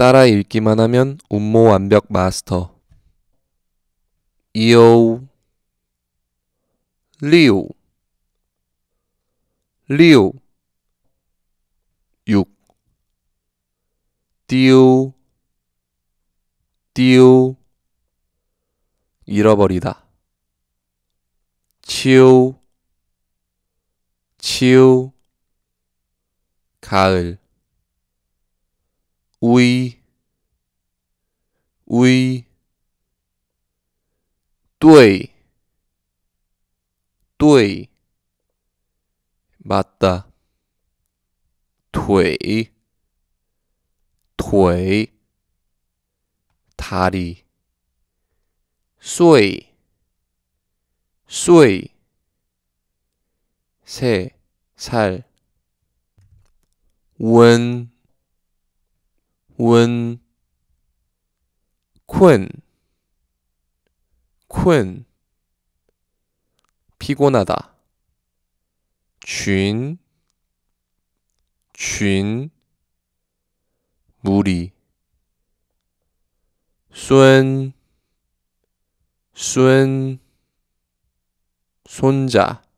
따라 읽기만 하면 운모 완벽 마스터. 이오 리오 리오 육 디오 디오 잃어버리다 치오 치오 가을 위, 위, 우이 对对 맞다 腿腿 다리 碎碎 세, 살 원, 운, 쿤, 쿤, 피곤하다. 쥔, 쥔, 무리. 쏜, 쏜, 손자.